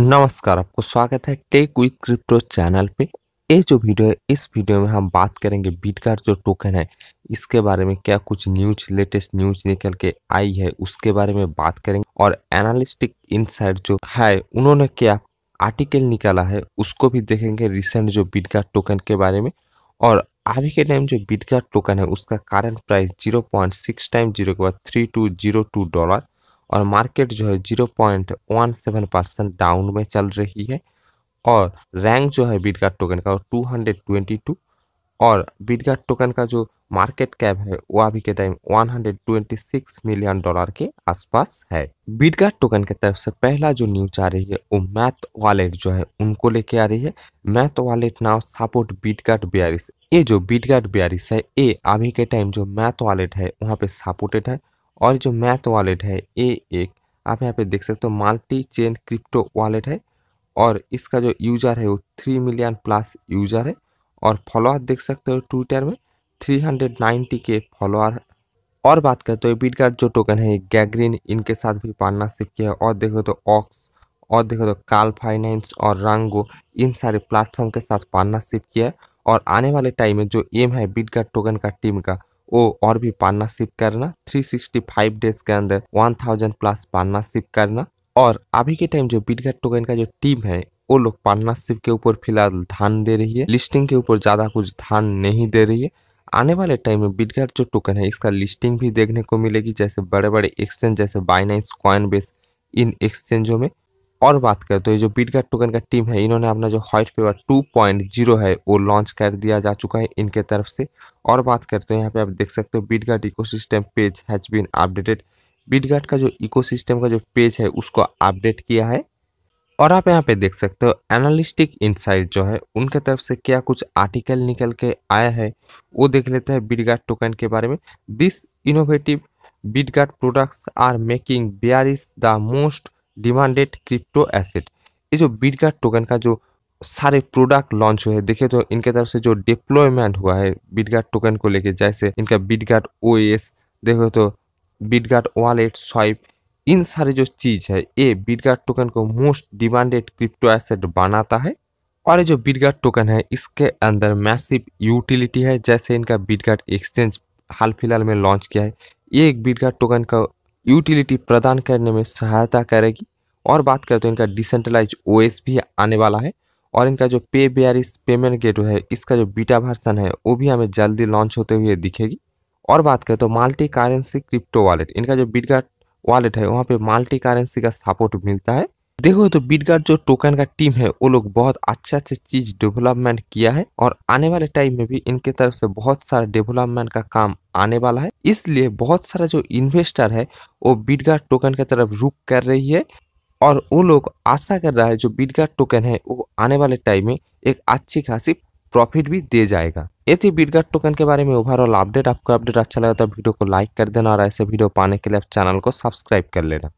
नमस्कार आपको स्वागत है टेक विथ क्रिप्टो चैनल पे ये जो वीडियो है इस वीडियो में हम बात करेंगे बीटकार जो टोकन है इसके बारे में क्या कुछ न्यूज लेटेस्ट न्यूज निकल के आई है उसके बारे में बात करेंगे और एनालिस्टिक इनसाइट जो है उन्होंने क्या आर्टिकल निकाला है उसको भी देखेंगे रिसेंट जो बीटकार टोकन के बारे में और अभी के टाइम जो बीटकार टोकन है उसका current price zero point six time zero के बाद three two zero two dollar और मार्केट जो है zero point one seven percent down में चल रही है और रैंक जो है बिटगा टोकन का टू हंड्रेड ट्वेंटी टू और बिटगा टोकन का जो मार्केट कैप है वो अभी के टाइम 126 मिलियन डॉलर के आसपास है बिटगा टोकन के तरफ से पहला जो न्यूज आ रही है वो मैथ वॉलेट जो है उनको लेके आ रही है Math wallet now support Bitgert Brise ये जो बीटगार्ड बियारिस है ये अभी के टाइम जो मैथ वॉलेट है वहाँ पे सपोर्टेड है और जो मैथ वॉलेट है ए एक आप यहाँ पे देख सकते हो मल्टी चेन क्रिप्टो वॉलेट है और इसका जो यूज़र है वो थ्री मिलियन प्लस यूज़र है और फॉलोअर देख सकते हो ट्विटर में थ्री हंड्रेड नाइन्टी के फॉलोअर और बात करें तो बीट बीटगार्ड जो टोकन है गैग्रीन इनके साथ भी पार्टनरशिप किया है और देखो तो ऑक्स और देखो तो काल फाइनेंस और रंगो इन सारे प्लेटफॉर्म के साथ पार्टनरशिप किया है और आने वाले टाइम में जो एम है बीटगार्ड टोकन का टीम का वो और भी पार्टनरशिप करना 365 डेज के अंदर 1000 प्लस पार्टनरशिप करना और अभी के टाइम जो बिटघट टोकन का जो टीम है वो लोग पार्टनरशिप के ऊपर फिलहाल ध्यान दे रही है लिस्टिंग के ऊपर ज़्यादा कुछ ध्यान नहीं दे रही है आने वाले टाइम में बिटघट जो टोकन है इसका लिस्टिंग भी देखने को मिलेगी जैसे बड़े बड़े एक्सचेंज जैसे बाइनाइंस कॉइन बेस इन एक्सचेंजों में और बात करें तो ये जो बीटगार्ड टोकन का टीम है इन्होंने अपना जो व्हाइट पेपर 2.0 है वो लॉन्च कर दिया जा चुका है इनके तरफ से और बात करते हैं यहाँ पे आप देख सकते हो Bitgert ecosystem page has been updated Bitgert का जो इकोसिस्टम का जो पेज है उसको अपडेट किया है और आप यहाँ पे देख सकते हो एनालिस्टिक इंसाइट जो है उनके तरफ से क्या कुछ आर्टिकल निकल के आया है वो देख लेते हैं बीटगार्ड टोकन के बारे में this innovative Bitgert products are making Brise the most demanded crypto asset ये जो बीट टोकन का जो सारे प्रोडक्ट लॉन्च हुए हैं देखे तो इनके तरफ से जो डिप्लॉयमेंट हुआ है बीटगार्ड टोकन को लेके जैसे इनका बीटगार्ड ओ एस देखो तो बीटगार्ड वॉलेट स्वाइप इन सारे जो चीज़ है ये बीटगार्ड टोकन को मोस्ट डिमांडेड क्रिप्टो एसेट बनाता है और ये जो बीटगार्ड टोकन है इसके अंदर मैसिव यूटिलिटी है जैसे इनका बीटगार्ड एक्सचेंज हाल फिलहाल में लॉन्च किया है ये एक बीटगार्ड टोकन का यूटिलिटी प्रदान करने में सहायता करेगी और बात करें तो इनका डिसेंट्रलाइज ओ भी आने वाला है और इनका जो पे बेरिस पेमेंट गेट है इसका जो बीटा वर्सन है वो भी हमें जल्दी लॉन्च होते हुए दिखेगी और बात करें तो मल्टी करेंसी क्रिप्टो वॉलेट इनका जो बिटगार्ट वॉलेट है वहाँ पे मल्टी करेंसी का सपोर्ट मिलता है देखो तो बीट गार्ड जो टोकन का टीम है वो लोग बहुत अच्छे अच्छे चीज डेवलपमेंट किया है और आने वाले टाइम में भी इनके तरफ से बहुत सारा डेवलपमेंट का काम आने वाला है इसलिए बहुत सारा जो इन्वेस्टर है वो बीटगार्ड टोकन की तरफ रुक कर रही है और वो लोग आशा कर रहा है जो बीटगार्ड टोकन है वो आने वाले टाइम में एक अच्छी खासी प्रॉफिट भी दे जाएगा ये थी बीटगार्ड टोकन के बारे में ओवरऑल अपडेट आपको अपडेट अच्छा लगा तो वीडियो को लाइक कर देना और ऐसे वीडियो पाने के लिए आप चैनल को सब्सक्राइब कर लेना